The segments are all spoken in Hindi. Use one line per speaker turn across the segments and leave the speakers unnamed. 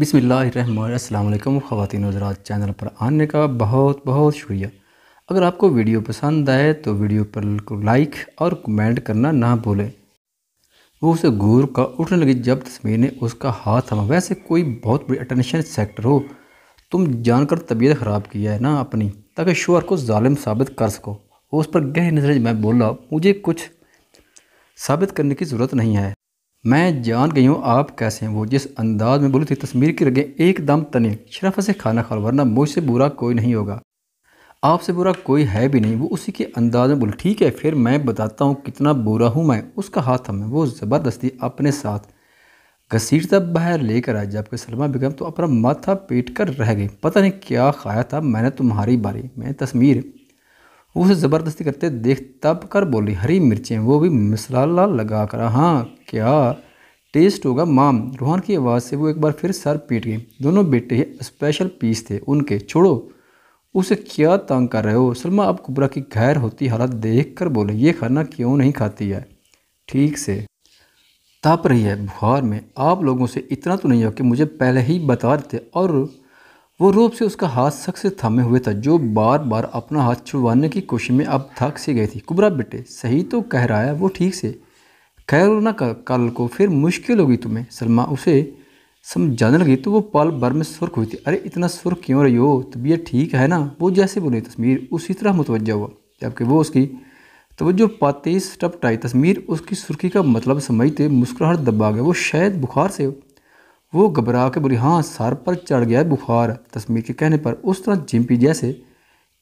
बिसमीम् ख़वान हजरात चैनल पर आने का बहुत बहुत शुक्रिया अगर आपको वीडियो पसंद आए तो वीडियो पर लाइक और कमेंट करना ना भूलें वो उसे घूर का उठने लगी जब तस्वीर ने उसका हाथ थमा वैसे कोई बहुत बड़ी अटेंशन सेक्टर हो तुम जानकर तबीयत ख़राब किया है ना अपनी ताकि शोहर को ालिम साबित कर सको उस पर गहरी नजर मैं बोला मुझे कुछ साबित करने की ज़रूरत नहीं है मैं जान गई हूँ आप कैसे हैं वो जिस अंदाज में बोली थी तस्मीर की रगें एकदम तने शराफत से खाना खा वरना मुझसे बुरा कोई नहीं होगा आपसे बुरा कोई है भी नहीं वो उसी के अंदाज में बोली ठीक है फिर मैं बताता हूँ कितना बुरा हूँ मैं उसका हाथ हमें वो ज़बरदस्ती अपने साथ घसीटता बाहर लेकर आया जबकि सलमा बेगम तो अपना माथा पीट कर रह गई पता नहीं क्या खाया था मैंने तुम्हारी बारी मैं तस्मीर उसे ज़बरदस्ती करते देख तब कर बोली हरी मिर्चें वो भी मसाला लगा कर हाँ क्या टेस्ट होगा माम रूहान की आवाज़ से वो एक बार फिर सर पीट गई दोनों बेटे ही स्पेशल पीस थे उनके छोड़ो उसे क्या तंग कर रहे हो सलमा अब कुबरा की गैर होती हालत देख कर बोले ये खाना क्यों नहीं खाती है ठीक से ताप रही है बुखार में आप लोगों से इतना तो नहीं हो कि मुझे पहले ही बता देते और वो रूप से उसका हाथ सख से थामे हुए था जो बार बार अपना हाथ छुड़वाने की कोशिश में अब थक सी गई थी कुबरा बेटे सही तो कह रहा है वो ठीक से खैर ना कल को फिर मुश्किल होगी तुम्हें सलमा उसे समझाने लगी तो वो पल भर में सुर्ख हुई थी अरे इतना सुर्ख क्यों रही हो तबीयत ठीक है ना वो जैसे बोली तस्मीर उसी तरह मुतवजा हुआ जबकि वो उसकी तोज्जो पाते ही स्टपट आई तस्मीर उसकी सुर्खी का मतलब समझते मुस्कुराहट दबा गया वो शायद बुखार से हो वो घबरा के बोली हाँ सर पर चढ़ गया बुखार तस्मीर के कहने पर उस तरह जिम्पी जैसे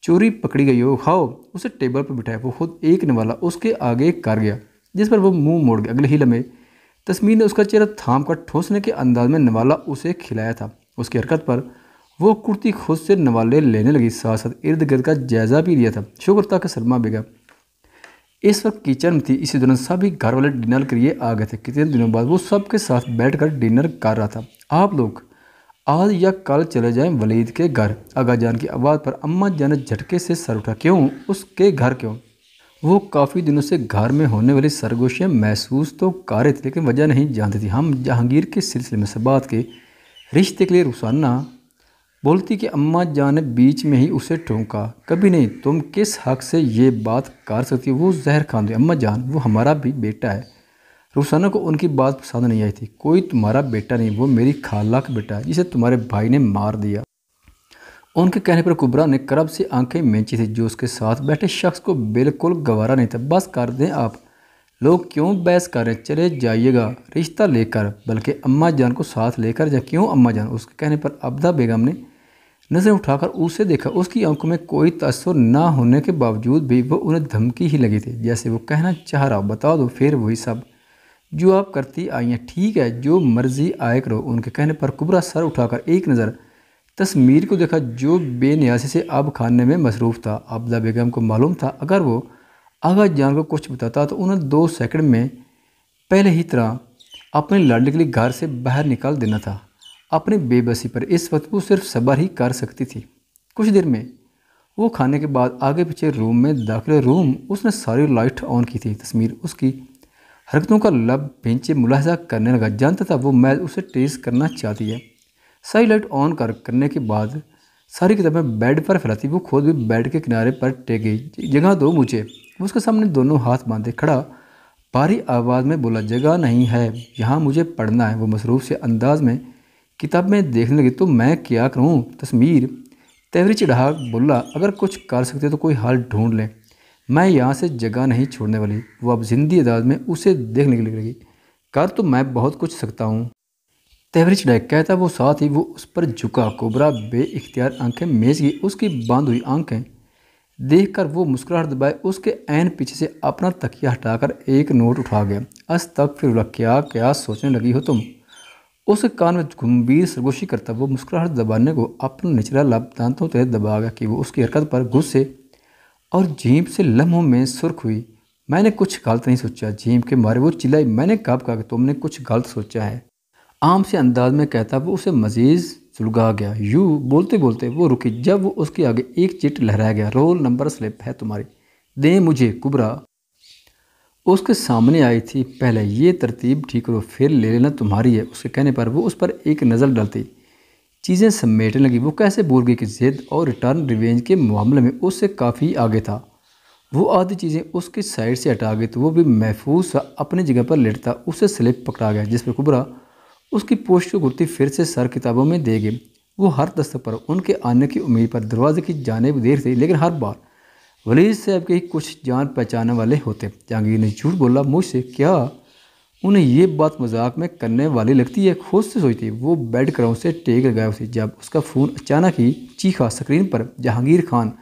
चोरी पकड़ी गई हो खाओ उसे टेबल पर बिठाया वो खुद एक निवाला उसके आगे कर गया जिस पर वो मुंह मोड़ गया अगले ही लम्हे तस्मीर ने उसका चेहरा थाम कर ठोसने के अंदाज में नवाला उसे खिलाया था उसकी हरकत पर वो कुर्ती खुद से नवाले लेने लगी साथ साथ इर्द गिर्द का जायजा भी लिया था शुक्र था कि सलमा बेगा इस वक्त किचन में थी इसी दौरान सभी घर वाले डिनर के लिए आ गए थे कितने दिनों बाद वो सबके साथ बैठकर डिनर कर रहा था आप लोग आज या कल चले जाएं वलीद के घर आगा जान की आवाज़ पर अम्मा जान झटके से सर उठा क्यों उसके घर क्यों वो काफ़ी दिनों से घर में होने वाली सरगोशियाँ महसूस तो कर रहे थे लेकिन वजह नहीं जानती थी हम जहांगीर के सिलसिले में से बात के रिश्ते के लिए रुसाना बोलती कि अम्मा जान ने बीच में ही उसे ठोंका कभी नहीं तुम किस हक से ये बात कर सकती हो वो जहर खान दे अम्मा जान वो हमारा भी बेटा है रुखसाना को उनकी बात पसंद नहीं आई थी कोई तुम्हारा बेटा नहीं वो मेरी खाला का बेटा है जिसे तुम्हारे भाई ने मार दिया उनके कहने पर कुबरा ने करब से आंखें मेची थी जो उसके साथ बैठे शख्स को बिल्कुल गवारा नहीं था बस कर दें आप लोग क्यों बहस कर चले जाइएगा रिश्ता लेकर बल्कि अम्मा जान को साथ लेकर या क्यों अम्मा जान उसके कहने पर अबदा बेगम ने नज़र उठाकर उसे देखा उसकी आंखों में कोई तसर ना होने के बावजूद भी वो उन्हें धमकी ही लगी थी जैसे वो कहना चाह रहा बता दो फिर वही सब जो आप करती आई हैं ठीक है जो मर्जी आए करो उनके कहने पर कुबरा सर उठाकर एक नज़र तस्मीर को देखा जो बेनियासी से अब खाने में मसरूफ़ था अबदा बेगम को मालूम था अगर वो अगर जान को कुछ बताता तो उन्हें दो सेकंड में पहले ही तरह अपने लड़ने के लिए घर से बाहर निकाल देना था अपनी बेबसी पर इस वक्त वो सिर्फ सब्र ही कर सकती थी कुछ देर में वो खाने के बाद आगे पीछे रूम में दाखिल रूम उसने सारी लाइट ऑन की थी तस्वीर उसकी हरकतों का लब पेंचे मुलाहजा करने लगा जानता था वो मैच उसे टेज करना चाहती है सारी लाइट ऑन कर करने के बाद सारी किताबें बेड पर फैलाती वो खुद भी बेड के किनारे पर टेक गई जगह दो मुझे उसके सामने दोनों हाथ बांधे खड़ा भारी आवाज़ में बोला जगह नहीं है यहाँ मुझे पढ़ना है वो मसरूफ़ से अंदाज में किताब में देखने लगी तो मैं क्या करूँ तस्मीर तहरी चढ़ा बोला अगर कुछ कर सकते तो कोई हाल ढूंढ लें मैं यहाँ से जगह नहीं छोड़ने वाली वो अब जिंदी अदाज में उसे देखने के लिए लगी कर तो मैं बहुत कुछ सकता हूँ तहरी चढ़ाए कहता वो साथ ही वो उस पर झुका कोबरा बे आँखें मेज गई उसकी बांध हुई आँखें देखकर वो मुस्कुराहट दबाए उसके ऐन पीछे से अपना तकिया हटाकर एक नोट उठा गया अस तक फिर क्या क्या सोचने लगी हो तुम उस कान में गंभीर सरगोशी करता वो मुस्कुराहट दबाने को अपना निचला लब दांतों तहत दबा गया कि वो उसकी हरकत पर गुस्से और जीप से लम्हों में सुर्ख हुई मैंने कुछ गलत नहीं सोचा झीप के मारे वो चिल्लाई मैंने कब कहा कि तुमने कुछ गलत सोचा है आम से अंदाज में कहता वो उसे मजीज़ सुलगा गया यू बोलते बोलते वो रुकी जब वो उसके आगे एक चिट लहराया गया रोल नंबर स्लिप है तुम्हारी दे मुझे कुबरा उसके सामने आई थी पहले ये तरतीब ठीक करो फिर ले लेना तुम्हारी है उसके कहने पर वो उस पर एक नज़र डालती चीज़ें समेटने लगी वो कैसे बोल गई कि जिद और रिटर्न रिवेंज के मामले में उससे काफ़ी आगे था वो आधी चीज़ें उसकी साइड से हटा गई तो वो भी महफूज सा अपनी जगह पर लेटता उसे स्लिप पकड़ा गया जिस पर कुबरा उसकी पोस्ट गुर्ती फिर से सर किताबों में देगी वो हर दस्तक पर उनके आने की उम्मीद पर दरवाजे की जानेब देर थी लेकिन हर बार वलीद साहब के ही कुछ जान पहचान वाले होते जहांगीर ने झूठ बोला मुझसे क्या उन्हें ये बात मजाक में करने वाली लगती है खुद से सोचती वो बेड क्राउन से टेक लगाए उसे जब उसका फ़ोन अचानक ही चीखा स्क्रीन पर जहांगीर खान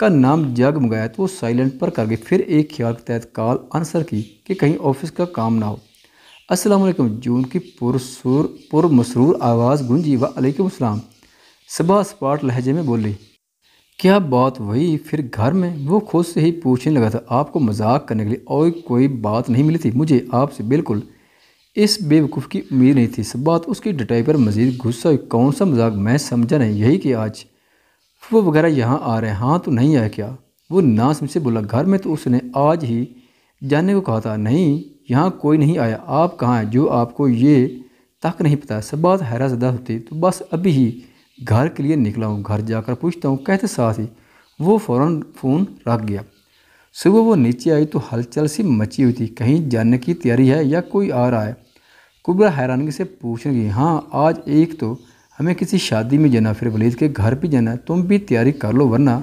का नाम जग मंगाया तो वो साइलेंट पर कर गई फिर एक ख्याल के तहत कॉल आंसर की कि कहीं ऑफिस का काम ना हो असलम जून की पुरसुर पुरमसरूर आवाज़ गुंजी वालेकुम सबा स्पाट लहजे में बोली क्या बात वही फिर घर में वो खुद से ही पूछने लगा था आपको मजाक करने के लिए और कोई बात नहीं मिली थी मुझे आपसे बिल्कुल इस बेवकूफ़ की उम्मीद नहीं थी सब बात उसकी डटाई पर मज़ीद गुस्सा कौन सा मजाक मैं समझा नहीं यही कि आज वो वगैरह यहाँ आ रहे हैं हाँ तो नहीं आया क्या वो ना समझ से बोला घर में तो उसने आज ही जाने को कहा था नहीं यहाँ कोई नहीं आया आप कहाँ हैं जो आपको ये तक नहीं पता सब बात ज़दा होती तो बस अभी ही घर के लिए निकला हूँ घर जाकर पूछता हूँ कहते साथ ही वो फ़ौर फ़ोन रख गया सुबह वो नीचे आई तो हलचल सी मची हुई थी कहीं जाने की तैयारी है या कोई आ रहा है कुबरा हैरानगी से पूछने लगी हाँ आज एक तो हमें किसी शादी में जाना फिर वलीद के घर भी जाना तुम भी तैयारी कर लो वरना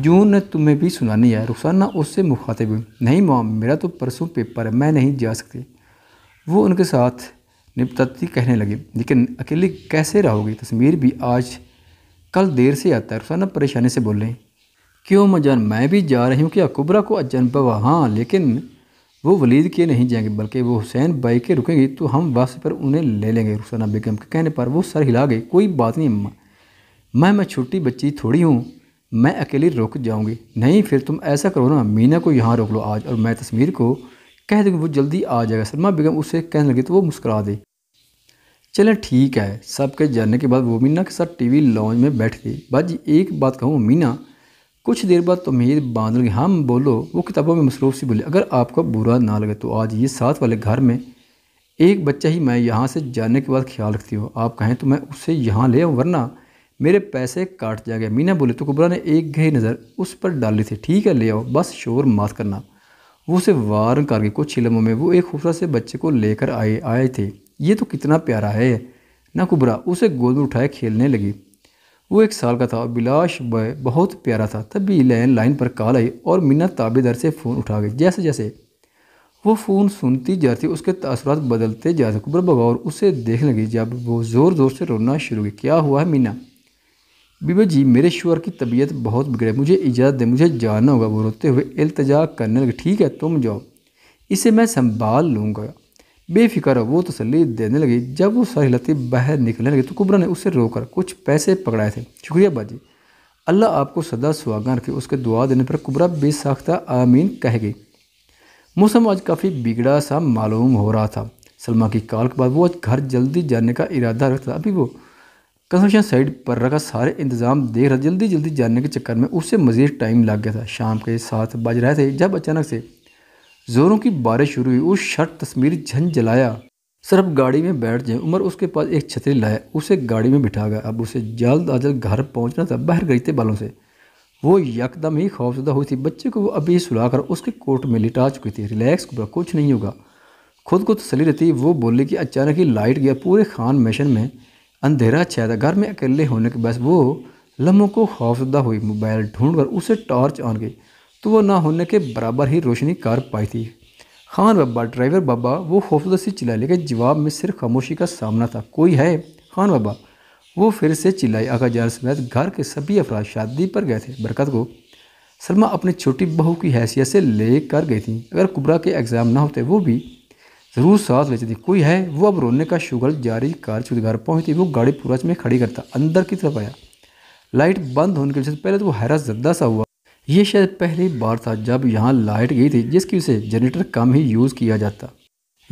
यूँ ने तुम्हें भी सुनानी है रुखसाना उससे मुखातिब हुई नहीं माम मेरा तो परसों पेपर है मैं नहीं जा सकती वो उनके साथ निपटती कहने लगी लेकिन अकेले कैसे रहोगी तस्वीर भी आज कल देर से आता है रुखसाना परेशानी से बोल रही क्यों मजान मैं भी जा रही हूँ क्या कुबरा को अजन बवा हाँ लेकिन वो वलीद के नहीं जाएंगे बल्कि वो हुसैन बाई के रुकेंगे तो हम वापस पर उन्हें ले लेंगे रुखसाना बेगम के कहने पर वो सर हिला गई कोई बात नहीं अम्मा मैं मैं छोटी बच्ची थोड़ी हूँ मैं अकेली रुक जाऊँगी नहीं फिर तुम ऐसा करो ना मीना को यहाँ रोक लो आज और मैं तस्मीर को कह दूँगी वो जल्दी आ जाएगा सलमा बेगम उससे कहने लगी तो वो मुस्करा दी चलें ठीक है सब के जानने के बाद वो मीना के साथ टीवी लॉन्च में बैठ गई बाजी एक बात कहूँ मीना कुछ देर बाद तुम्हें तो बांध लगी हम बोलो वो किताबों में मसरूफ़ सी बोली अगर आपको बुरा ना लगे तो आज ये साथ वाले घर में एक बच्चा ही मैं यहाँ से जाने के बाद ख्याल रखती हूँ आप कहें तो मैं उसे यहाँ ले आऊँ वरना मेरे पैसे काट गया मीना बोले तो कुबरा ने एक गहरी नज़र उस पर डाली थी ठीक है ले आओ बस शोर माफ करना वो उसे वार गई कुछ ही लम्हों में वो एक खूबसूरत से बच्चे को लेकर आए आए थे ये तो कितना प्यारा है ना कुबरा उसे गोद में उठाए खेलने लगी वो एक साल का था और बिलाश बय बहुत प्यारा था तभी लैन लाइन पर कॉल आई और मीना ताबेदार से फ़ोन उठा गई जैसे जैसे वो फ़ोन सुनती जाती उसके तसरत बदलते जाते कुबरा बगौर उसे देखने लगी जब वो ज़ोर ज़ोर से रोना शुरू की क्या हुआ है मीना बीबा जी मेरे शोर की तबीयत बहुत बिगड़े मुझे इजाज़त दे मुझे जाना होगा वो रोते हुए अल्तजा करने लगे ठीक है तुम जाओ इसे मैं संभाल लूँगा बेफिक्र वो तसली देने लगी जब वो सारी लती बाहर निकलने लगी तो कुबरा ने उसे रोकर कुछ पैसे पकड़ाए थे शुक्रिया बाजी अल्लाह आपको सदा सुहागा रखे उसके दुआ देने पर कुबरा बेसाख्ता आमीन कह गई मौसम आज काफ़ी बिगड़ा सा मालूम हो रहा था सलमा की कॉल के बाद वो आज घर जल्दी जाने का इरादा रखता अभी वो कंस्ट्रक्शन साइट पर रखा सारे इंतजाम देख रहा जल्दी जल्दी जाने के चक्कर में उससे मज़ीद टाइम लग गया था शाम के साथ बज रहे थे जब अचानक से ज़ोरों की बारिश शुरू हुई उस शर्ट तस्मीर झन जलाया सिर्फ गाड़ी में बैठ जाए उमर उसके पास एक छतरी लाया उसे गाड़ी में बिठा गया अब उसे जल्द अज घर पहुंचना था बाहर थे बालों से वो यकदम ही खौफजदा हुई थी बच्चे को वो अभी सुलाकर उसके कोट में लिटा चुकी थी रिलैक्स हुआ कुछ नहीं होगा खुद को तसली रहती वो बोली कि अचानक ही लाइट गया पूरे खान मिशन में अंधेरा छाया था घर में अकेले होने के बस वो लम्हों को खौफजदा हुई मोबाइल ढूंढकर उसे टॉर्च ऑन गई तो वो ना होने के बराबर ही रोशनी कर पाई थी खान बाबा ड्राइवर बाबा वो खौफजदा से चिल्ला लेकिन जवाब में सिर्फ खामोशी का सामना था कोई है खान बाबा वो फिर से चिल्लाई आका जान समेत घर के सभी अफराद शादी पर गए थे बरकत को सलमा अपनी छोटी बहू की हैसियत से ले कर गई थी अगर कुबरा के एग्ज़ाम ना होते वो भी ज़रूर सांस लेती थी कोई है वो अब रोने का शुगर जारी कार चुकी घर पहुंची वो गाड़ी पूरा में खड़ी करता अंदर की तरफ आया लाइट बंद होने की वजह से पहले तो वो हैरा जद्दा सा हुआ ये शायद पहली बार था जब यहाँ लाइट गई थी जिसकी उसे जनरेटर कम ही यूज़ किया जाता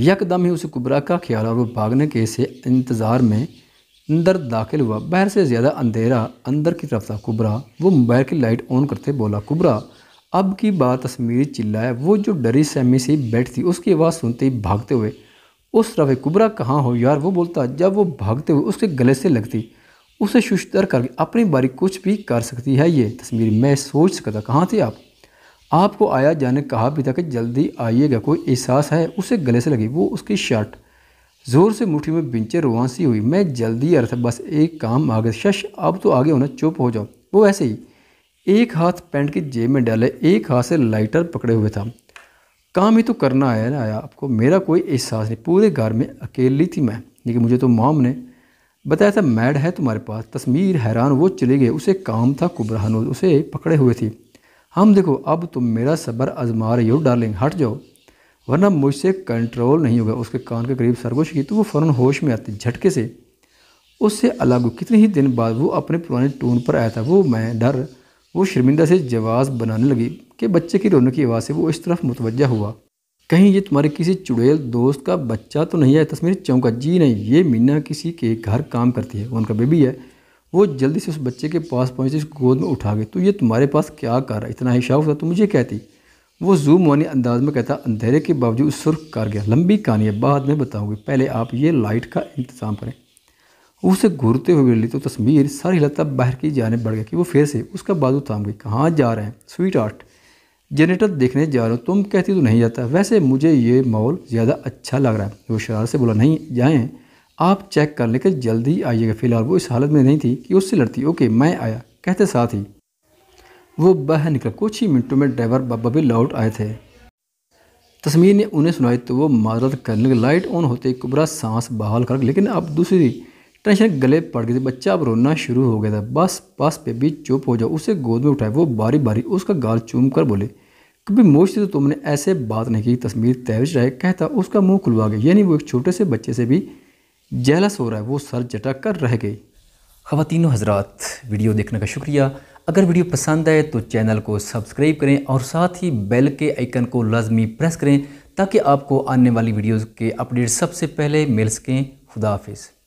यकदम ही उसे कुबरा का ख्याल और वो भागने के से इंतज़ार में अंदर दाखिल हुआ बाहर से ज़्यादा अंधेरा अंदर की तरफ था कुबरा वो मोबाइल की लाइट ऑन करते बोला कुबरा अब की बार चिल्ला चिल्लाया वो जो डरी सहमी से बैठ थी उसकी आवाज़ सुनते ही भागते हुए उस रफ़े कुबरा कहाँ हो यार वो बोलता जब वो भागते हुए उसके गले से लगती उसे शुशतर करके अपनी बारी कुछ भी कर सकती है ये तस्वीर मैं सोच सकता कहाँ थे आप आपको आया जाने कहा भी था कि जल्दी आइएगा कोई एहसास है उसे गले से लगी वो उसकी शर्ट ज़ोर से मुठी में बिंचे रुआसी हुई मैं जल्दी आ रहा था बस एक काम आ गया शश अब तो आगे होना चुप हो जाओ वो ऐसे ही एक हाथ पैंट की जेब में डाले एक हाथ से लाइटर पकड़े हुए था काम ही तो करना आया ना आया आपको मेरा कोई एहसास नहीं पूरे घर में अकेली थी मैं लेकिन मुझे तो माम ने बताया था मैड है तुम्हारे पास तस्मीर हैरान वो चले गए उसे काम था कुबराहन उसे पकड़े हुए थी हम देखो अब तुम मेरा सब्र आजमा रही हो डार्लिंग हट जाओ वरना मुझसे कंट्रोल नहीं होगा उसके कान के करीब सरगोश की तो वो फ़ौरन होश में आती झटके से उससे अलग कितने ही दिन बाद वो अपने पुराने टून पर आया था वो मैं डर वो शर्मिंदा से जवाब बनाने लगी कि बच्चे की रौनक की आवाज़ से वो इस तरफ मुतवजह हुआ कहीं ये तुम्हारे किसी चुड़ैल दोस्त का बच्चा तो नहीं है तस्मीर चौंका जी नहीं ये मीना किसी के घर काम करती है वो उनका बेबी है वो जल्दी से उस बच्चे के पास पहुँचे उस गोद में उठा गए तो ये तुम्हारे पास क्या कर है इतना ही शौक था तो मुझे कहती वो जू मानी अंदाज में कहता अंधेरे के बावजूद सुर्ख कर गया लंबी कहानी है बाद में बताऊँगी पहले आप ये लाइट का इंतज़ाम करें उसे घूरते हुए बिल्ली तो तस्वीर सारी लता बाहर की जानब बढ़ गया कि वो फिर से उसका बाजू थाम गई कहाँ जा रहे हैं स्वीट आर्ट जनरेटर देखने जा रहे हो तुम कहती तो नहीं जाता वैसे मुझे ये माहौल ज़्यादा अच्छा लग रहा है वो शरार से बोला नहीं जाएँ आप चेक कर लेकर जल्दी आइएगा फ़िलहाल वो इस हालत में नहीं थी कि उससे लड़ती ओके मैं आया कहते साथ ही वो बाहर निकला कुछ ही मिनटों में ड्राइवर बाबा भी लौट आए थे तस्मीर ने उन्हें सुनाई तो वो मदद करने लगे लाइट ऑन होते कुबरा सांस बहाल कर लेकिन अब दूसरी टेंशन गले पड़ गई थी बच्चा अब रोना शुरू हो गया था बस बस बेबी चुप हो जाओ उसे गोद में उठाए वो बारी बारी उसका गाल चूम कर बोले कभी मोश तो तुमने ऐसे बात नहीं की तस्मीर तैविश रहे कहता उसका मुंह खुलवा गया यानी वो एक छोटे से बच्चे से भी जहलस हो रहा है वो सर जटा कर रह गई खातिन हजरात वीडियो देखने का शुक्रिया अगर वीडियो पसंद आए तो चैनल को सब्सक्राइब करें और साथ ही बेल के आइकन को लाजमी प्रेस करें ताकि आपको आने वाली वीडियोज़ के अपडेट सबसे पहले मिल सकें खुदाफिज